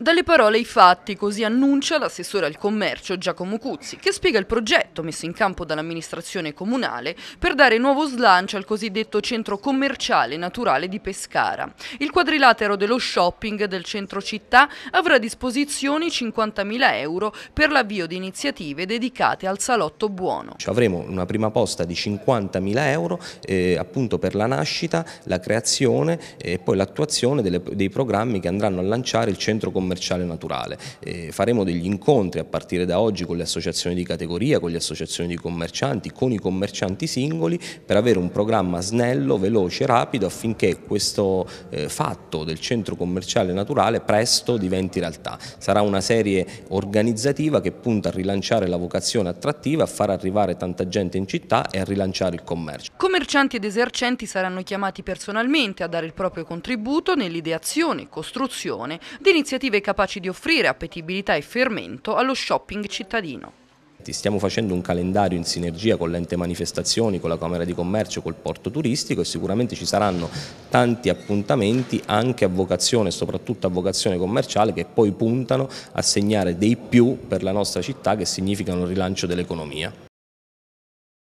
Dalle parole ai fatti, così annuncia l'assessore al commercio Giacomo Cuzzi, che spiega il progetto messo in campo dall'amministrazione comunale per dare nuovo slancio al cosiddetto centro commerciale naturale di Pescara. Il quadrilatero dello shopping del centro città avrà a disposizione 50.000 euro per l'avvio di iniziative dedicate al salotto buono. Avremo una prima posta di 50.000 euro eh, appunto per la nascita, la creazione e poi l'attuazione dei programmi che andranno a lanciare il centro commerciale commerciale naturale. Eh, faremo degli incontri a partire da oggi con le associazioni di categoria, con le associazioni di commercianti, con i commercianti singoli per avere un programma snello, veloce, rapido affinché questo eh, fatto del centro commerciale naturale presto diventi realtà. Sarà una serie organizzativa che punta a rilanciare la vocazione attrattiva, a far arrivare tanta gente in città e a rilanciare il commercio. Commercianti ed esercenti saranno chiamati personalmente a dare il proprio contributo nell'ideazione e costruzione di iniziative nuove capaci di offrire appetibilità e fermento allo shopping cittadino. Stiamo facendo un calendario in sinergia con l'ente manifestazioni, con la Camera di Commercio, col porto turistico e sicuramente ci saranno tanti appuntamenti anche a vocazione, soprattutto a vocazione commerciale, che poi puntano a segnare dei più per la nostra città che significano il rilancio dell'economia.